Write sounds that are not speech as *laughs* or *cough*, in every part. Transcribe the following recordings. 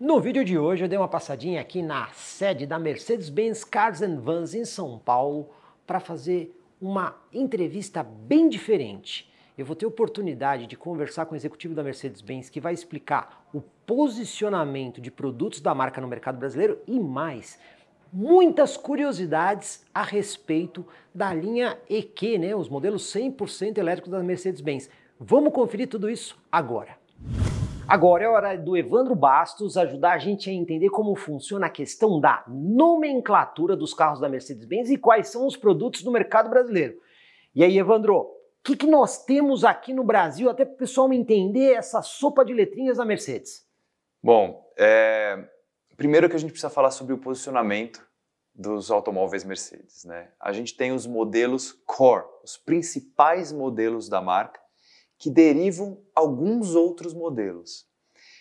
No vídeo de hoje eu dei uma passadinha aqui na sede da Mercedes-Benz Cars and Vans em São Paulo para fazer uma entrevista bem diferente. Eu vou ter oportunidade de conversar com o executivo da Mercedes-Benz que vai explicar o posicionamento de produtos da marca no mercado brasileiro e mais muitas curiosidades a respeito da linha EQ, né, os modelos 100% elétricos da Mercedes-Benz. Vamos conferir tudo isso agora. Agora é hora do Evandro Bastos ajudar a gente a entender como funciona a questão da nomenclatura dos carros da Mercedes-Benz e quais são os produtos do mercado brasileiro. E aí, Evandro, o que, que nós temos aqui no Brasil, até para o pessoal entender essa sopa de letrinhas da Mercedes? Bom, é... primeiro que a gente precisa falar sobre o posicionamento dos automóveis Mercedes. Né? A gente tem os modelos core, os principais modelos da marca, que derivam alguns outros modelos.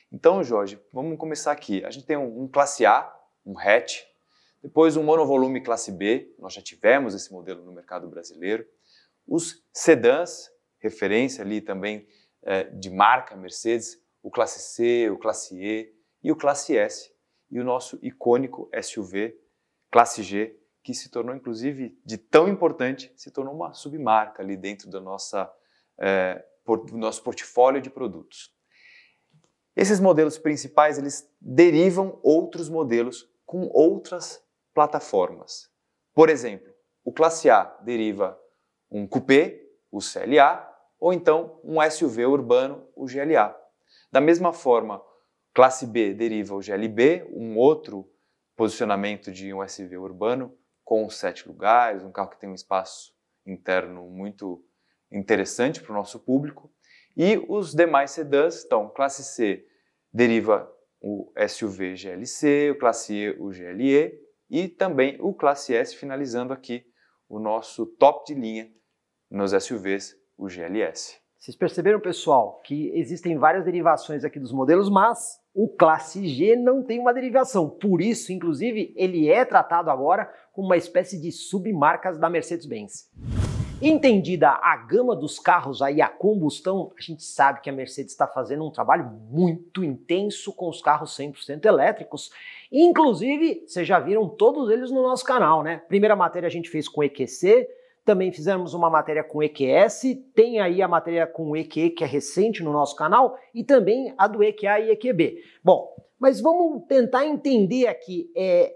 Então, Jorge, vamos começar aqui. A gente tem um, classe A, um hatch, depois um monovolume classe B, nós já tivemos esse modelo no mercado brasileiro. Os sedãs, referência ali também é, de marca Mercedes, o classe C, o classe E e o classe S. E o nosso icônico SUV, classe G, que se tornou, inclusive, de tão importante, se tornou uma submarca ali dentro da nossa é, nosso portfólio de produtos. Esses modelos principais eles derivam outros modelos com outras plataformas. Por exemplo, o classe A deriva um coupé, o CLA, ou então um SUV urbano, o GLA. Da mesma forma, classe B deriva o GLB, um outro posicionamento de um SUV urbano com sete lugares, um carro que tem um espaço interno muito interessante para o nosso público. E os demais sedãs, então, classe C deriva o SUV GLC, o classe E o GLE e também o classe S, finalizando aqui o nosso top de linha nos SUVs, o GLS. Vocês perceberam, pessoal, que existem várias derivações aqui dos modelos, mas o classe G não tem uma derivação. Por isso, inclusive, ele é tratado agora como uma espécie de submarcas da Mercedes-Benz. Entendida a gama dos carros aí a combustão, a gente sabe que a Mercedes está fazendo um trabalho muito intenso com os carros 100% elétricos. Inclusive, vocês já viram todos eles no nosso canal, né? Primeira matéria a gente fez com EQC, também fizemos uma matéria com EQS, tem aí a matéria com EQE que é recente no nosso canal e também a do EQA e EQB. Bom, mas vamos tentar entender aqui, é,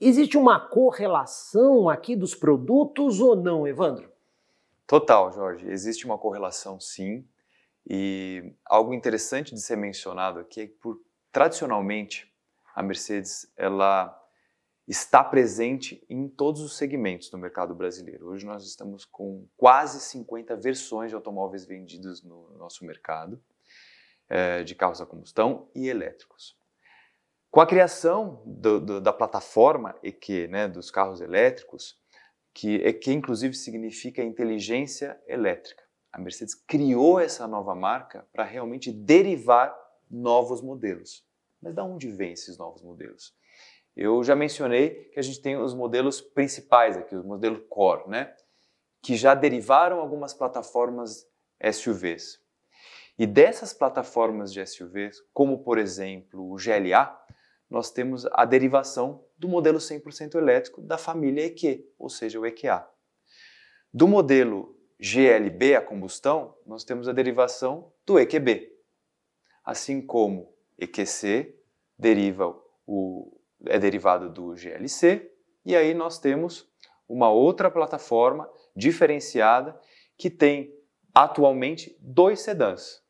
existe uma correlação aqui dos produtos ou não, Evandro? Total, Jorge. Existe uma correlação, sim. E algo interessante de ser mencionado aqui é que, por, tradicionalmente, a Mercedes ela está presente em todos os segmentos do mercado brasileiro. Hoje nós estamos com quase 50 versões de automóveis vendidos no nosso mercado, é, de carros a combustão e elétricos. Com a criação do, do, da plataforma EQ, né, dos carros elétricos, que, é, que inclusive significa inteligência elétrica. A Mercedes criou essa nova marca para realmente derivar novos modelos. Mas da onde vêm esses novos modelos? Eu já mencionei que a gente tem os modelos principais aqui, os modelos core, né? Que já derivaram algumas plataformas SUVs. E dessas plataformas de SUVs, como por exemplo o GLA, nós temos a derivação do modelo 100% elétrico da família EQ, ou seja, o EQA. Do modelo GLB, a combustão, nós temos a derivação do EQB. Assim como EQC deriva o, é derivado do GLC, e aí nós temos uma outra plataforma diferenciada que tem atualmente dois sedãs,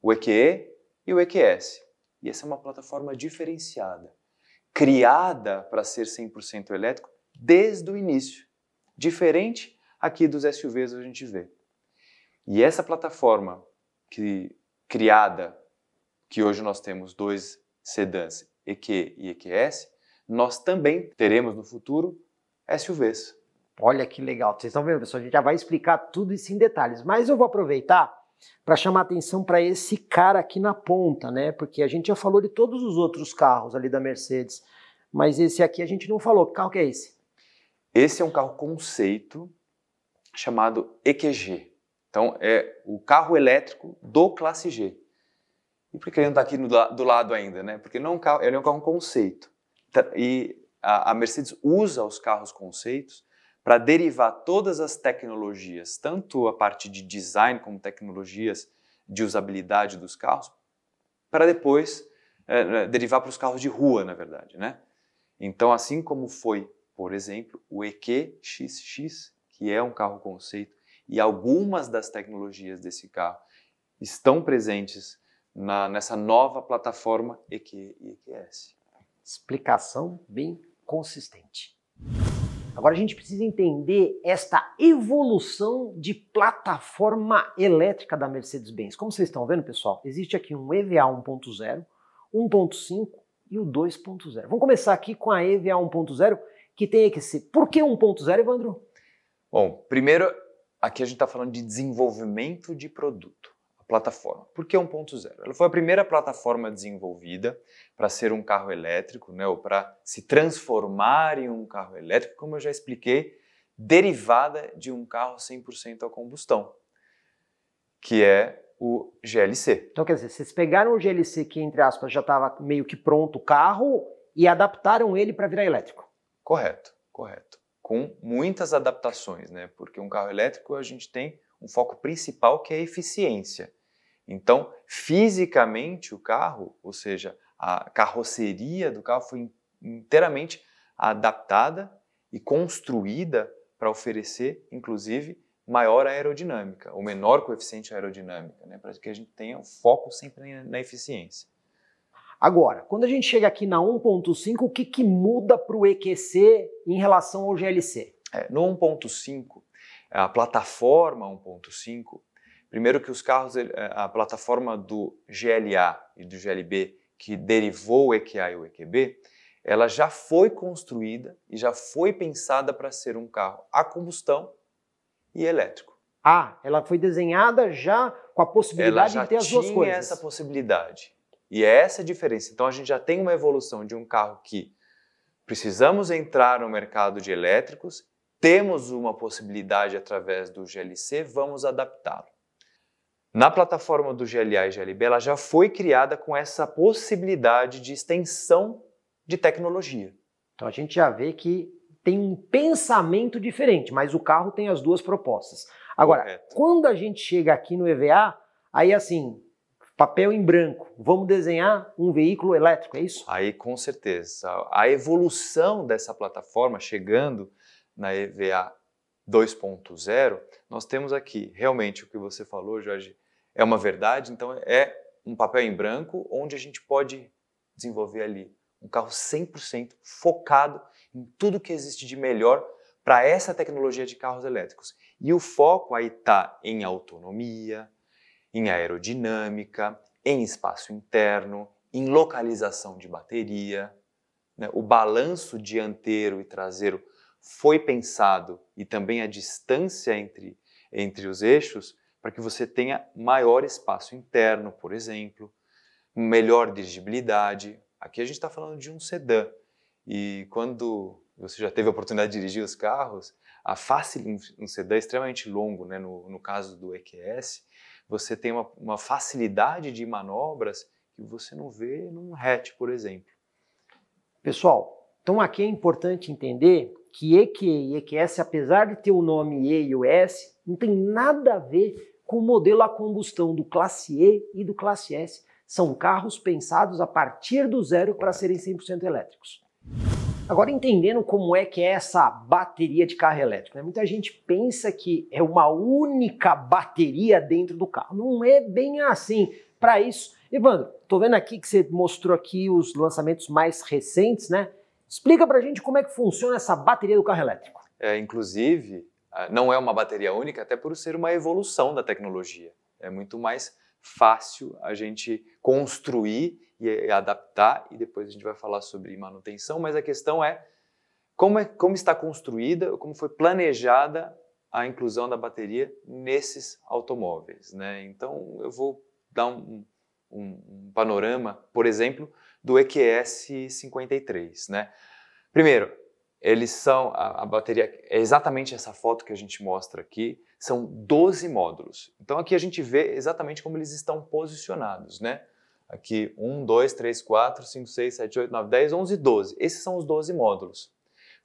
o EQE e o EQS. E essa é uma plataforma diferenciada, criada para ser 100% elétrico desde o início, diferente aqui dos SUVs que a gente vê. E essa plataforma que criada, que hoje nós temos dois sedãs, EQ e EQS, nós também teremos no futuro SUVs. Olha que legal, vocês estão vendo, pessoal, a gente já vai explicar tudo isso em detalhes, mas eu vou aproveitar para chamar atenção para esse cara aqui na ponta, né? Porque a gente já falou de todos os outros carros ali da Mercedes, mas esse aqui a gente não falou. Que carro que é esse? Esse é um carro conceito chamado EQG. Então é o carro elétrico do classe G. E por que ele não está aqui no, do lado ainda, né? Porque não é um carro, ele é um carro conceito. E a, a Mercedes usa os carros conceitos para derivar todas as tecnologias, tanto a parte de design como tecnologias de usabilidade dos carros, para depois é, né, derivar para os carros de rua, na verdade, né? Então, assim como foi, por exemplo, o EQXX, que é um carro conceito, e algumas das tecnologias desse carro estão presentes na, nessa nova plataforma EQ e EQS. Explicação bem consistente. Agora a gente precisa entender esta evolução de plataforma elétrica da Mercedes-Benz. Como vocês estão vendo, pessoal, existe aqui um EVA 1.0, 1.5 e o 2.0. Vamos começar aqui com a EVA 1.0, que tem ser. Por que 1.0, Evandro? Bom, primeiro, aqui a gente está falando de desenvolvimento de produto plataforma. Por que 1.0? Ela foi a primeira plataforma desenvolvida para ser um carro elétrico, né, ou para se transformar em um carro elétrico, como eu já expliquei, derivada de um carro 100% a combustão, que é o GLC. Então, quer dizer, vocês pegaram o GLC que, entre aspas, já estava meio que pronto o carro e adaptaram ele para virar elétrico. Correto, correto. Com muitas adaptações, né? Porque um carro elétrico a gente tem um foco principal que é a eficiência. Então, fisicamente, o carro, ou seja, a carroceria do carro foi inteiramente adaptada e construída para oferecer, inclusive, maior aerodinâmica, ou menor coeficiente aerodinâmica, né, para que a gente tenha um foco sempre na eficiência. Agora, quando a gente chega aqui na 1.5, o que, que muda para o EQC em relação ao GLC? É, no 1.5, a plataforma 1.5, Primeiro que os carros, eh, a plataforma do GLA e do GLB, que derivou o EQA e o EQB, ela já foi construída e já foi pensada para ser um carro a combustão e elétrico. Ah, ela foi desenhada já com a possibilidade de ter as duas coisas. essa possibilidade. E é essa a diferença. Então a gente já tem uma evolução de um carro que precisamos entrar no mercado de elétricos, temos uma possibilidade através do GLC, vamos adaptá-lo. Na plataforma do GLA e GLB, ela já foi criada com essa possibilidade de extensão de tecnologia. Então a gente já vê que tem um pensamento diferente, mas o carro tem as duas propostas. Agora, Correto. quando a gente chega aqui no EVA, aí assim, papel em branco, vamos desenhar um veículo elétrico, é isso? Aí com certeza. A evolução dessa plataforma chegando na EVA 2.0, nós temos aqui realmente o que você falou, Jorge, é uma verdade, então é um papel em branco onde a gente pode desenvolver ali um carro 100% focado em tudo que existe de melhor para essa tecnologia de carros elétricos. E o foco aí está em autonomia, em aerodinâmica, em espaço interno, em localização de bateria, né? o balanço dianteiro e traseiro foi pensado e também a distância entre, entre os eixos para que você tenha maior espaço interno, por exemplo, melhor dirigibilidade. Aqui a gente está falando de um sedã e quando você já teve a oportunidade de dirigir os carros, a face de um sedã é extremamente longo, né? no, no caso do EQS, você tem uma, uma facilidade de manobras que você não vê num hatch, por exemplo. Pessoal, então aqui é importante entender que EQ e EQS, apesar de ter o nome E e o S, não tem nada a ver com o modelo a combustão do classe E e do classe S. São carros pensados a partir do zero para serem 100% elétricos. Agora, entendendo como é que é essa bateria de carro elétrico, né? muita gente pensa que é uma única bateria dentro do carro. Não é bem assim. Para isso, Evandro, tô vendo aqui que você mostrou aqui os lançamentos mais recentes, né? Explica para a gente como é que funciona essa bateria do carro elétrico. É, inclusive, não é uma bateria única, até por ser uma evolução da tecnologia. É muito mais fácil a gente construir e adaptar, e depois a gente vai falar sobre manutenção, mas a questão é como, é, como está construída, como foi planejada a inclusão da bateria nesses automóveis. Né? Então, eu vou dar um, um, um panorama, por exemplo, do EQS 53, né? Primeiro, eles são a, a, bateria é exatamente essa foto que a gente mostra aqui, são 12 módulos. Então aqui a gente vê exatamente como eles estão posicionados, né? Aqui 1, 2, 3, 4, 5, 6, 7, 8, 9, 10, 11 12. Esses são os 12 módulos.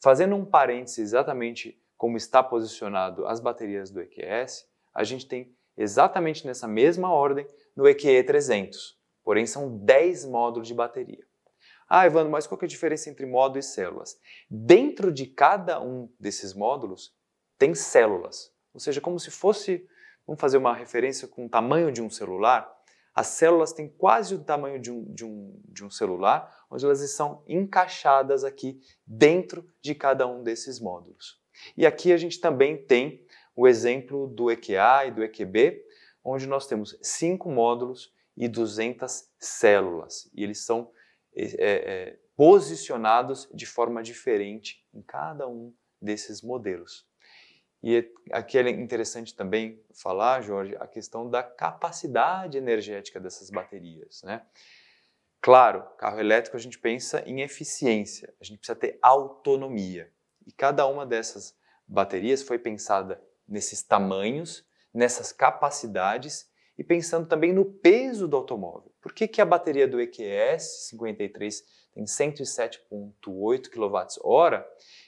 Fazendo um parêntese exatamente como está posicionado as baterias do EQS, a gente tem exatamente nessa mesma ordem no EQE 300. Porém, são 10 módulos de bateria. Ah, Evandro, mas qual é a diferença entre módulo e células? Dentro de cada um desses módulos tem células. Ou seja, como se fosse, vamos fazer uma referência com o tamanho de um celular, as células têm quase o tamanho de um, de um, de um celular, onde elas são encaixadas aqui dentro de cada um desses módulos. E aqui a gente também tem o exemplo do EQA e do EQB, onde nós temos cinco módulos e células. E eles são é, é, posicionados de forma diferente em cada um desses modelos. E é, aqui é interessante também falar, Jorge, a questão da capacidade energética dessas baterias, né? Claro, carro elétrico a gente pensa em eficiência, a gente precisa ter autonomia. E cada uma dessas baterias foi pensada nesses tamanhos, nessas capacidades e pensando também no peso do automóvel. Por que, que a bateria do EQS 53 tem 107,8 kWh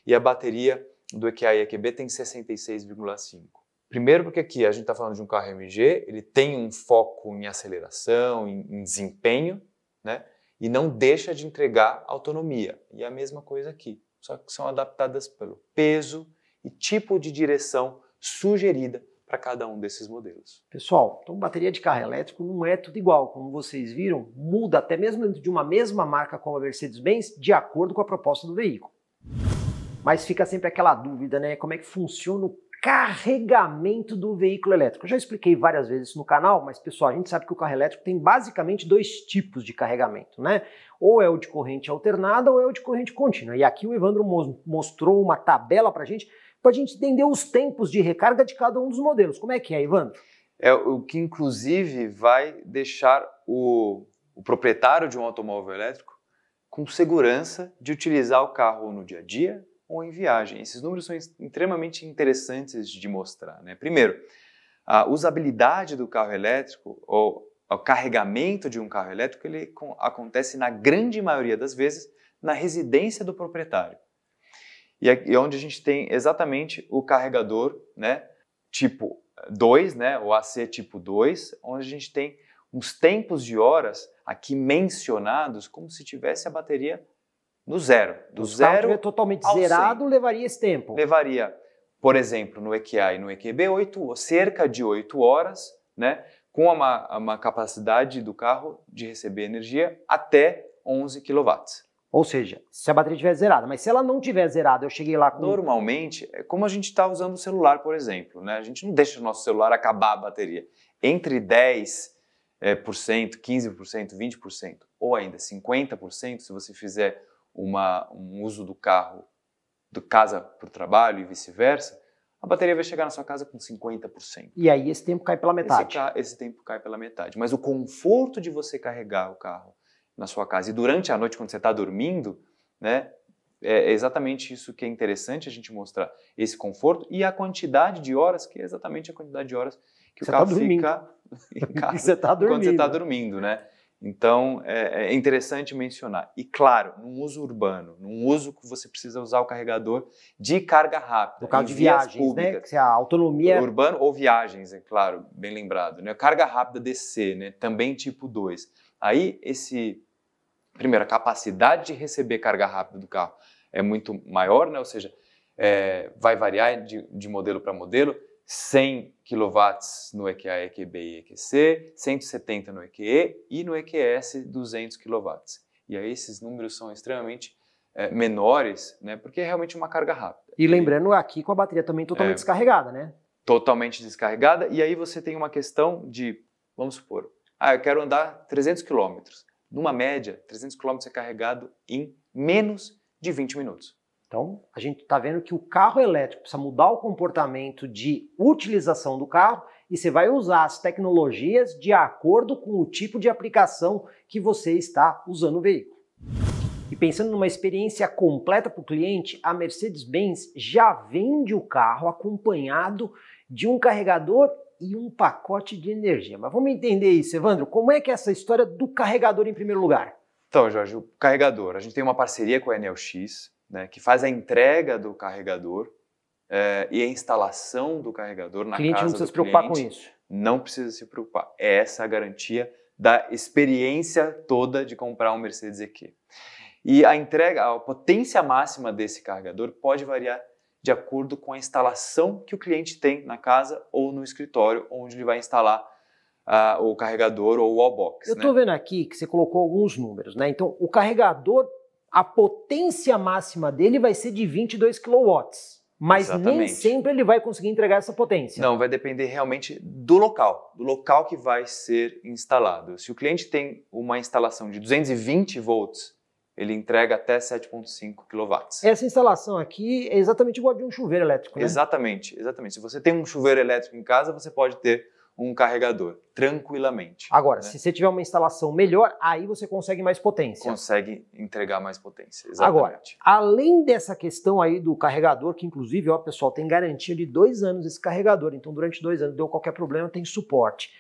e a bateria do EQA e EQB tem 66,5? Primeiro porque aqui a gente está falando de um carro MG, ele tem um foco em aceleração, em, em desempenho, né? e não deixa de entregar autonomia. E a mesma coisa aqui, só que são adaptadas pelo peso e tipo de direção sugerida para cada um desses modelos. Pessoal, então bateria de carro elétrico não é tudo igual. Como vocês viram, muda até mesmo dentro de uma mesma marca como a Mercedes-Benz, de acordo com a proposta do veículo. Mas fica sempre aquela dúvida, né? Como é que funciona o carregamento do veículo elétrico. Eu já expliquei várias vezes no canal, mas pessoal, a gente sabe que o carro elétrico tem basicamente dois tipos de carregamento, né? Ou é o de corrente alternada ou é o de corrente contínua. E aqui o Evandro mostrou uma tabela para gente para a gente entender os tempos de recarga de cada um dos modelos. Como é que é, Ivan? É o que, inclusive, vai deixar o, o proprietário de um automóvel elétrico com segurança de utilizar o carro no dia a dia ou em viagem. Esses números são extremamente interessantes de mostrar. Né? Primeiro, a usabilidade do carro elétrico ou o carregamento de um carro elétrico ele acontece na grande maioria das vezes na residência do proprietário e, onde a gente tem exatamente o carregador né, tipo 2, né, o AC tipo 2, onde a gente tem uns tempos de horas aqui mencionados como se tivesse a bateria no zero. Do o zero totalmente zerado 100. levaria esse tempo. Levaria, por exemplo, no EQA e no EQB 8, cerca de 8 horas, né, com uma, uma capacidade do carro de receber energia até 11 kW. Ou seja, se a bateria estiver zerada, mas se ela não tiver zerada, eu cheguei lá com. Normalmente, é como a gente está usando o celular, por exemplo, né? A gente não deixa o nosso celular acabar a bateria. Entre 10%, é, por cento, 15%, 20%, ou ainda 50%, se você fizer uma, um uso do carro do casa para o trabalho e vice-versa, a bateria vai chegar na sua casa com 50%. E aí esse tempo cai pela metade. Esse, esse tempo cai pela metade. Mas o conforto de você carregar o carro na sua casa. E durante a noite, quando você está dormindo, né, é, é exatamente isso que é interessante a gente mostrar, esse conforto e a quantidade de horas, que é exatamente a quantidade de horas que você o tá carro tá fica *laughs* em casa tá você tá dormindo. quando você está dormindo, né? Então, é, é, interessante mencionar. E claro, num uso urbano, num uso que você precisa usar o carregador de carga rápida. No caso de viagens, públicas, né? Que a autonomia... É- urbano ou viagens, é claro, bem lembrado. Né? Carga rápida DC, né? também tipo 2 Aí, esse, primeiro, a capacidade de receber carga rápida do carro é muito maior, né? ou seja, é, vai variar de, de modelo para modelo, 100 kW no EQA, EQB e EQC, 170 no EQE e no EQS 200 kW. E aí esses números são extremamente é, menores, né, porque é realmente uma carga rápida. E lembrando aqui com a bateria também totalmente é, descarregada, né? Totalmente descarregada, e aí você tem uma questão de, vamos supor, ah, eu quero andar 300 quilômetros. Numa média, 300 quilômetros é carregado em menos de 20 minutos. Então, a gente está vendo que o carro elétrico precisa mudar o comportamento de utilização do carro e você vai usar as tecnologias de acordo com o tipo de aplicação que você está usando o veículo. E pensando numa experiência completa para o cliente, a Mercedes-Benz já vende o carro acompanhado de um carregador e um pacote de energia. Mas vamos entender isso, Evandro. Como é que é essa história do carregador em primeiro lugar? Então, Jorge, o carregador. A gente tem uma parceria com a Enel X, né, que faz a entrega do carregador é, e a instalação do carregador na do cliente não precisa se preocupar cliente, com isso. Não precisa se preocupar. É essa a garantia da experiência toda de comprar um Mercedes EQ. E a entrega, a potência máxima desse carregador pode variar de acordo com a instalação que o cliente tem na casa ou no escritório onde ele vai instalar ah, o carregador ou o wallbox. Eu estou né? vendo aqui que você colocou alguns números, né? Então, o carregador, a potência máxima dele vai ser de 22 kW. Mas Exatamente. nem sempre ele vai conseguir entregar essa potência. Não, vai depender realmente do local, do local que vai ser instalado. Se o cliente tem uma instalação de 220 volts ele entrega até 7,5 kW. Essa instalação aqui é exatamente igual a de um chuveiro elétrico, né? Exatamente, exatamente. Se você tem um chuveiro elétrico em casa, você pode ter um carregador, tranquilamente. Agora, né? se você tiver uma instalação melhor, aí você consegue mais potência. Consegue entregar mais potência, exatamente. Agora, além dessa questão aí do carregador, que inclusive, ó, pessoal, tem garantia de dois anos esse carregador, então durante dois anos deu qualquer problema, tem suporte.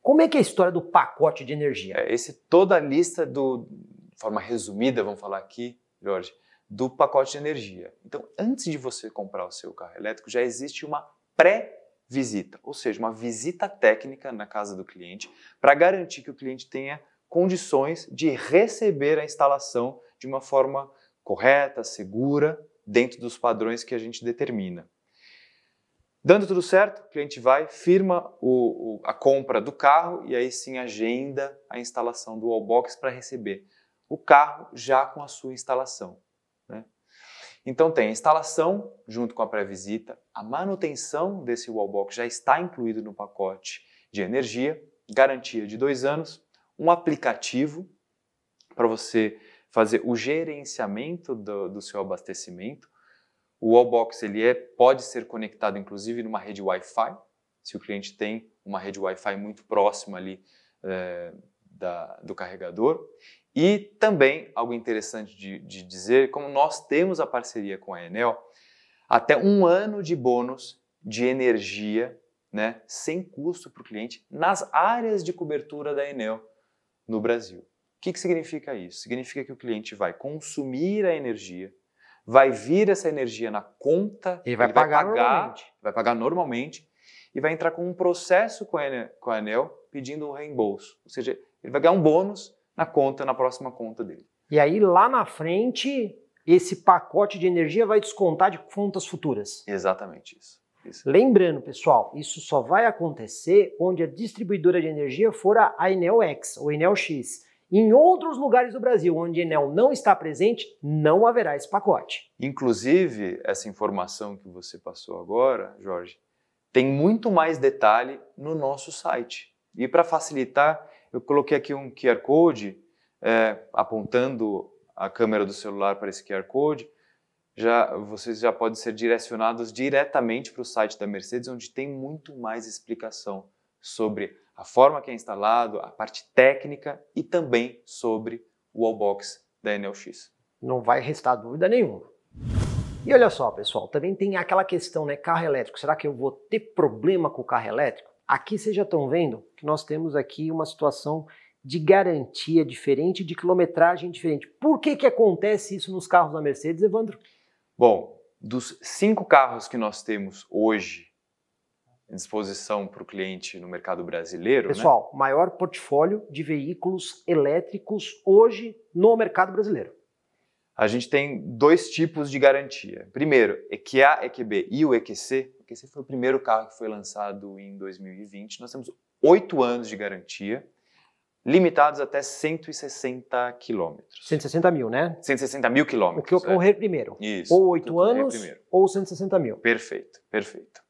Como é que é a história do pacote de energia? É, esse toda a lista do, forma resumida, vamos falar aqui, Jorge, do pacote de energia. Então, antes de você comprar o seu carro elétrico, já existe uma pré-visita, ou seja, uma visita técnica na casa do cliente para garantir que o cliente tenha condições de receber a instalação de uma forma correta, segura, dentro dos padrões que a gente determina. Dando tudo certo, o cliente vai, firma o, o, a compra do carro e aí sim agenda a instalação do wallbox para receber o carro já com a sua instalação. Né? Então tem a instalação junto com a pré-visita, a manutenção desse wallbox já está incluído no pacote de energia, garantia de dois anos, um aplicativo para você fazer o gerenciamento do, do seu abastecimento. O wallbox ele é, pode ser conectado inclusive numa rede Wi-Fi, se o cliente tem uma rede Wi-Fi muito próxima ali é, da, do carregador. E também, algo interessante de, de dizer, como nós temos a parceria com a Enel, até um ano de bônus de energia, né, sem custo para o cliente, nas áreas de cobertura da Enel no Brasil. O que, que significa isso? Significa que o cliente vai consumir a energia, vai vir essa energia na conta, e vai, pagar, vai pagar normalmente. vai pagar normalmente e vai entrar com um processo com a Enel, pedindo um reembolso. Ou seja, ele vai ganhar um bônus na conta, na próxima conta dele. E aí lá na frente, esse pacote de energia vai descontar de contas futuras. Exatamente isso. isso. Lembrando, pessoal, isso só vai acontecer onde a distribuidora de energia for a Enel X ou Enel X. Em outros lugares do Brasil onde a Enel não está presente, não haverá esse pacote. Inclusive, essa informação que você passou agora, Jorge, tem muito mais detalhe no nosso site. E para facilitar, eu coloquei aqui um QR Code é, apontando a câmera do celular para esse QR Code. Já, vocês já podem ser direcionados diretamente para o site da Mercedes, onde tem muito mais explicação sobre a forma que é instalado, a parte técnica e também sobre o wallbox da NLX. Não vai restar dúvida nenhuma. E olha só, pessoal, também tem aquela questão, né? Carro elétrico. Será que eu vou ter problema com o carro elétrico? Aqui vocês já estão vendo que nós temos aqui uma situação de garantia diferente, de quilometragem diferente. Por que, que acontece isso nos carros da Mercedes, Evandro? Bom, dos cinco carros que nós temos hoje em disposição para o cliente no mercado brasileiro. Né? Pessoal, né? maior portfólio de veículos elétricos hoje no mercado brasileiro. A gente tem dois tipos de garantia. Primeiro, EQA, EQB e o EQC, porque esse foi o primeiro carro que foi lançado em 2020. Nós temos oito anos de garantia, limitados até 160 quilômetros. 160 mil, né? 160 mil quilômetros. O que ocorrer é. primeiro. Isso. Ou oito anos, primeiro. ou 160 mil. Perfeito, perfeito.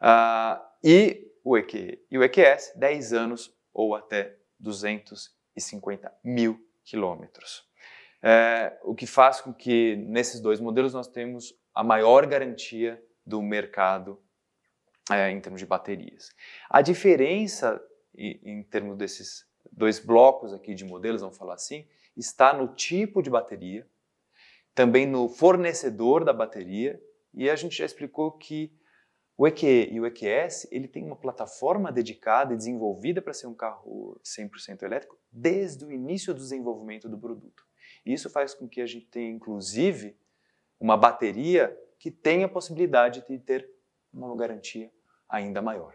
Uh, e, o EQ, e o EQS, 10 anos ou até 250 mil quilômetros. É, o que faz com que nesses dois modelos nós temos a maior garantia do mercado é, em termos de baterias. A diferença em termos desses dois blocos aqui de modelos, vamos falar assim, está no tipo de bateria, também no fornecedor da bateria, e a gente já explicou que o EQE e o EQS, ele tem uma plataforma dedicada e desenvolvida para ser um carro 100% elétrico desde o início do desenvolvimento do produto. E isso faz com que a gente tenha, inclusive, uma bateria que tem a possibilidade de ter uma garantia ainda maior.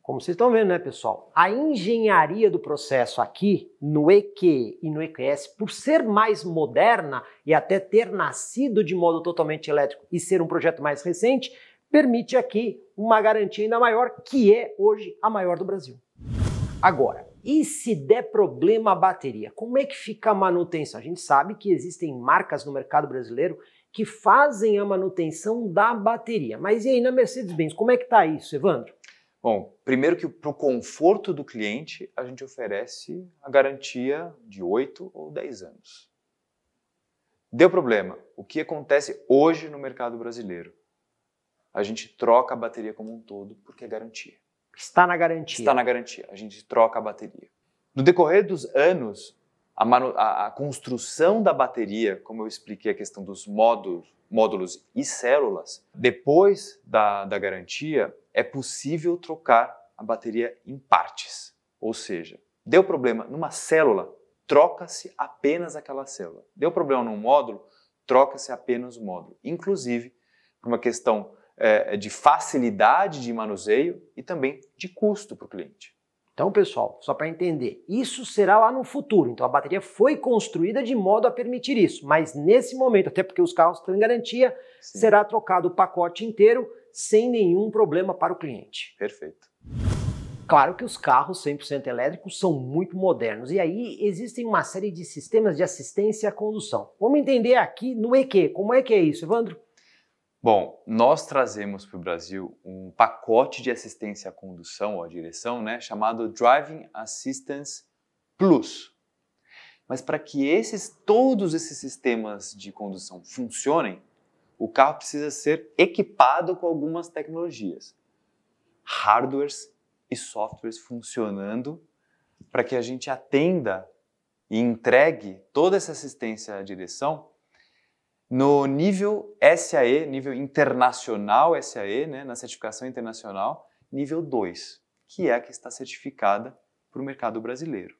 Como vocês estão vendo, né, pessoal? A engenharia do processo aqui no EQ e no EQS, por ser mais moderna e até ter nascido de modo totalmente elétrico e ser um projeto mais recente, permite aqui uma garantia ainda maior, que é hoje a maior do Brasil. Agora, e se der problema a bateria? Como é que fica a manutenção? A gente sabe que existem marcas no mercado brasileiro que fazem a manutenção da bateria. Mas e aí na Mercedes-Benz, como é que está isso, Evandro? Bom, primeiro que para o conforto do cliente, a gente oferece a garantia de 8 ou 10 anos. Deu problema. O que acontece hoje no mercado brasileiro? A gente troca a bateria como um todo porque é garantia. Está na garantia. Está na garantia. A gente troca a bateria. No decorrer dos anos, a, a, a construção da bateria, como eu expliquei a questão dos módulos, módulos e células, depois da, da garantia, é possível trocar a bateria em partes. Ou seja, deu problema numa célula, troca-se apenas aquela célula. Deu problema num módulo, troca-se apenas o módulo. Inclusive, por uma questão é, de facilidade de manuseio e também de custo para o cliente. Então, pessoal, só para entender, isso será lá no futuro. Então, a bateria foi construída de modo a permitir isso, mas nesse momento, até porque os carros estão em garantia, Sim. será trocado o pacote inteiro sem nenhum problema para o cliente. Perfeito. Claro que os carros 100% elétricos são muito modernos e aí existem uma série de sistemas de assistência à condução. Vamos entender aqui no EQ. Como é que é isso, Evandro? Bom, nós trazemos para o Brasil um pacote de assistência à condução ou à direção, né, chamado Driving Assistance Plus. Mas para que esses todos esses sistemas de condução funcionem, o carro precisa ser equipado com algumas tecnologias, hardwares e softwares funcionando para que a gente atenda e entregue toda essa assistência à direção no nível SAE, nível internacional SAE, né, na certificação internacional, nível 2, que é a que está certificada para o mercado brasileiro.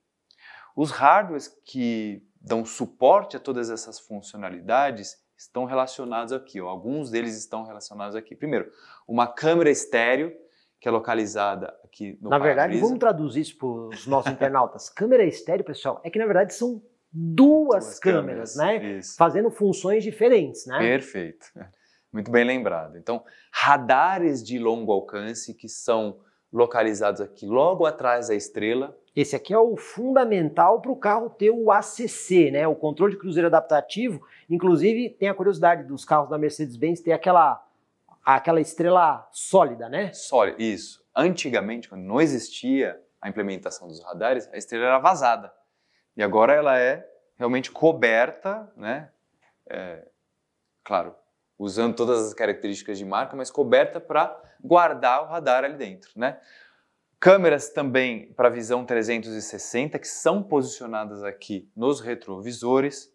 Os hardwares que dão suporte a todas essas funcionalidades estão relacionados aqui, ou alguns deles estão relacionados aqui. Primeiro, uma câmera estéreo, que é localizada aqui no Na verdade, vamos traduzir isso para os nossos internautas. câmera estéreo, pessoal, é que na verdade são duas, duas câmeras, câmeras, né? Isso. Fazendo funções diferentes, né? Perfeito. *laughs* Muito bem lembrado. Então, radares de longo alcance que são localizados aqui logo atrás da estrela. Esse aqui é o fundamental para o carro ter o ACC, né? O controle de cruzeiro adaptativo. Inclusive, tem a curiosidade dos carros da Mercedes-Benz ter aquela aquela estrela sólida, né? Sólida, isso. Antigamente, quando não existia a implementação dos radares, a estrela era vazada. E agora ela é realmente coberta, né? É, claro, usando todas as características de marca, mas coberta para guardar o radar ali dentro, né? Câmeras também para visão 360 que são posicionadas aqui nos retrovisores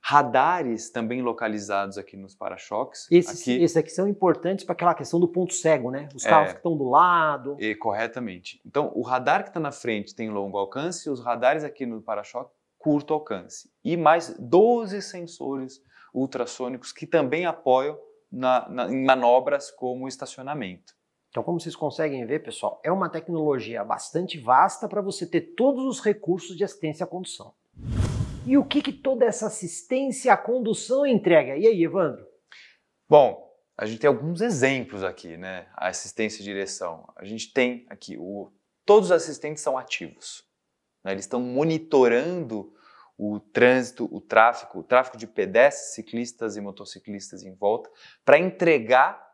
radares também localizados aqui nos para-choques. Esses aqui, esses aqui são importantes para aquela questão do ponto cego, né? Os é. carros que estão do lado. E, corretamente. Então, o radar que está na frente tem longo alcance, os radares aqui no para-choque, curto alcance. E mais 12 sensores ultrassônicos que também apoiam na, na, em manobras como estacionamento. Então, como vocês conseguem ver, pessoal, é uma tecnologia bastante vasta para você ter todos os recursos de assistência à condução. E o que, que toda essa assistência à condução entrega? E aí, Evandro? Bom, a gente tem alguns exemplos aqui, né? A assistência e direção. A gente tem aqui o todos os assistentes são ativos. Né? Eles estão monitorando o trânsito, o tráfego, o tráfego de pedestres, ciclistas e motociclistas em volta, para entregar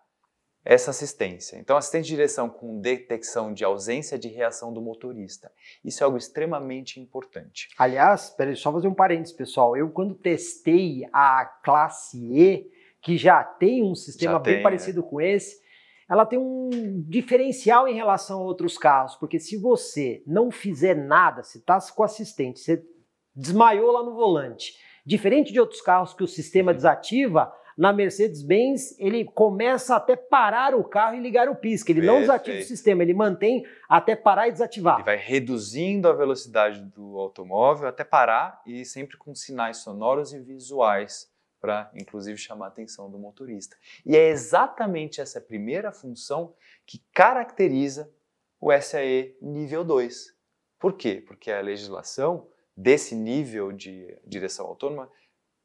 essa assistência. Então, assistente de direção com detecção de ausência de reação do motorista. Isso é algo extremamente importante. Aliás, peraí, só fazer um parênteses, pessoal. Eu, quando testei a classe E, que já tem um sistema já bem tem, parecido é. com esse, ela tem um diferencial em relação a outros carros, porque se você não fizer nada, se está com assistente, você desmaiou lá no volante, diferente de outros carros que o sistema uhum. desativa, na Mercedes-Benz ele começa até parar o carro e ligar o pisca. Ele Perfeito. não desativa o sistema, ele mantém até parar e desativar. Ele vai reduzindo a velocidade do automóvel até parar e sempre com sinais sonoros e visuais para inclusive chamar a atenção do motorista. E é exatamente essa primeira função que caracteriza o SAE nível 2. Por quê? Porque a legislação desse nível de direção autônoma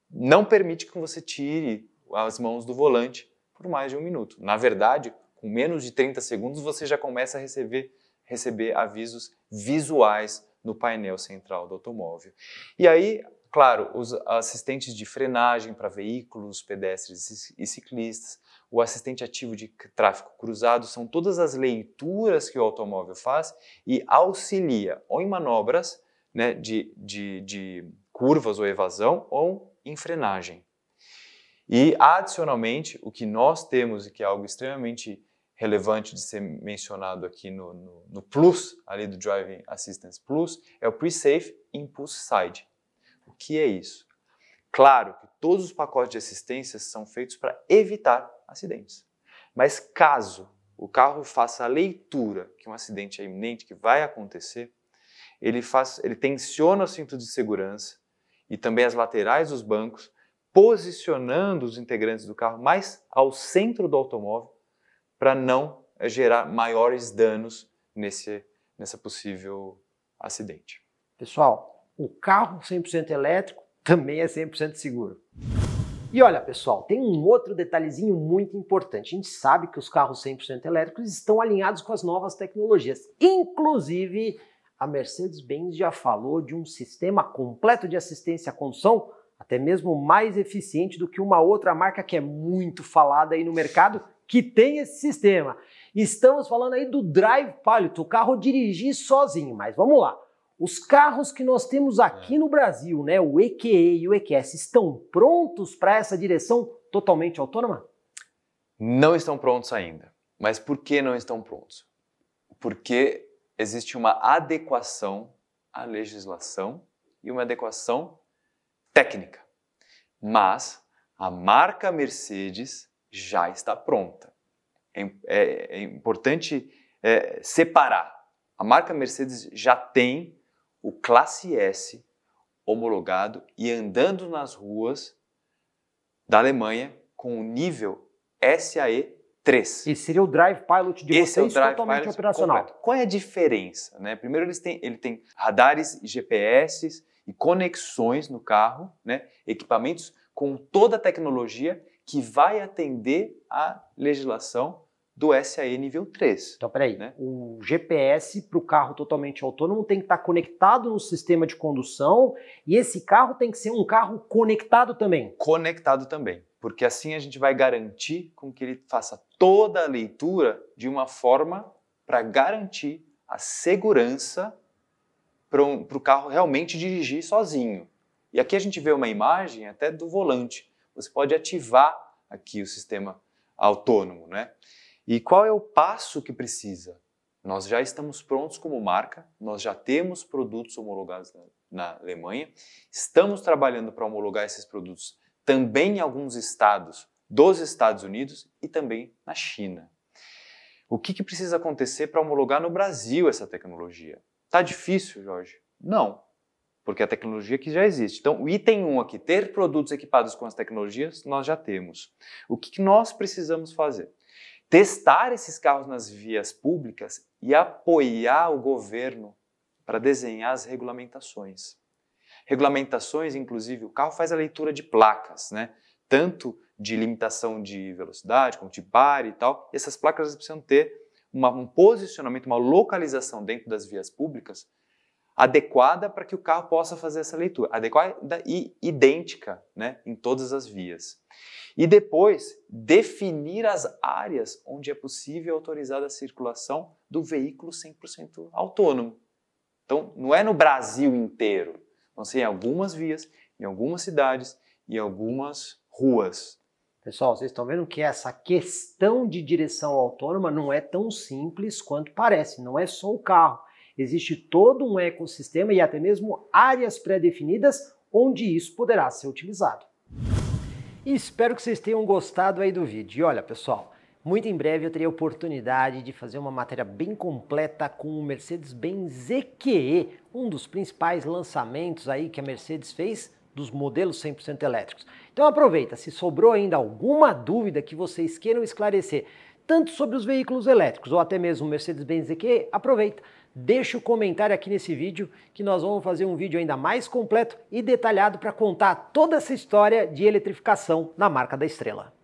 não permite que você tire as mãos do volante por mais de um minuto. Na verdade, com menos de 30 segundos você já começa a receber, receber avisos visuais no painel central do automóvel. E aí, claro, os assistentes de frenagem para veículos, pedestres e ciclistas, o assistente ativo de tráfego cruzado, são todas as leituras que o automóvel faz e auxilia ou em manobras né, de, de, de curvas ou evasão ou em frenagem. E, adicionalmente, o que nós temos e que é algo extremamente relevante de ser mencionado aqui no, no, no Plus, ali do Driving Assistance Plus, é o Pre-Safe Impulse Side. O que é isso? Claro que todos os pacotes de assistência são feitos para evitar acidentes. Mas caso o carro faça a leitura que um acidente é iminente, que vai acontecer, ele, faz, ele tensiona o cinto de segurança e também as laterais dos bancos posicionando os integrantes do carro mais ao centro do automóvel para não gerar maiores danos nesse nessa possível acidente. Pessoal, o carro 100% elétrico também é 100% seguro. E olha, pessoal, tem um outro detalhezinho muito importante. A gente sabe que os carros 100% elétricos estão alinhados com as novas tecnologias. Inclusive, a Mercedes-Benz já falou de um sistema completo de assistência à condução até mesmo mais eficiente do que uma outra marca que é muito falada aí no mercado que tem esse sistema. Estamos falando aí do Drive Pilot, o carro dirigir sozinho, mas vamos lá. Os carros que nós temos aqui é. no Brasil, né, o EQE e o EQS, estão prontos para essa direção totalmente autônoma? Não estão prontos ainda. Mas por que não estão prontos? Porque existe uma adequação à legislação e uma adequação técnica. Mas a marca Mercedes já está pronta. É, é, é importante é, separar. A marca Mercedes já tem o Classe S homologado e andando nas ruas da Alemanha com o nível SAE 3. E seria o Drive Pilot de Esse vocês, é o Drive totalmente Pilot operacional. Completo. Qual é a diferença? Né? Primeiro, eles têm, ele tem radares e GPS, e conexões no carro, né? equipamentos com toda a tecnologia que vai atender à legislação do SAE nível 3. Então, peraí, né? o GPS para o carro totalmente autônomo tem que estar tá conectado no sistema de condução e esse carro tem que ser um carro conectado também. Conectado também, porque assim a gente vai garantir com que ele faça toda a leitura de uma forma para garantir a segurança para o carro realmente dirigir sozinho. E aqui a gente vê uma imagem até do volante. Você pode ativar aqui o sistema autônomo, né? E qual é o passo que precisa? Nós já estamos prontos como marca, nós já temos produtos homologados na, na Alemanha, estamos trabalhando para homologar esses produtos também em alguns estados dos Estados Unidos e também na China. O que, que precisa acontecer para homologar no Brasil essa tecnologia? Tá difícil, Jorge? Não, porque a tecnologia que já existe. Então, o item 1 aqui, ter produtos equipados com as tecnologias, nós já temos. O que nós precisamos fazer? Testar esses carros nas vias públicas e apoiar o governo para desenhar as regulamentações. Regulamentações, inclusive, o carro faz a leitura de placas, né? Tanto de limitação de velocidade, como de bar e tal. E essas placas precisam ter uma, um posicionamento, uma localização dentro das vias públicas adequada para que o carro possa fazer essa leitura, adequada e idêntica né, em todas as vias. E depois, definir as áreas onde é possível autorizar a circulação do veículo 100% autônomo. Então, não é no Brasil inteiro, vão então, ser em algumas vias, em algumas cidades, em algumas ruas. Pessoal, vocês estão vendo que essa questão de direção autônoma não é tão simples quanto parece, não é só o carro. Existe todo um ecossistema e até mesmo áreas pré-definidas onde isso poderá ser utilizado. E espero que vocês tenham gostado aí do vídeo. E olha, pessoal, muito em breve eu terei a oportunidade de fazer uma matéria bem completa com o Mercedes-Benz EQE, um dos principais lançamentos aí que a Mercedes fez dos modelos 100% elétricos. Então aproveita, se sobrou ainda alguma dúvida que vocês queiram esclarecer, tanto sobre os veículos elétricos ou até mesmo Mercedes-Benz EQ, aproveita, deixa o comentário aqui nesse vídeo que nós vamos fazer um vídeo ainda mais completo e detalhado para contar toda essa história de eletrificação na marca da estrela.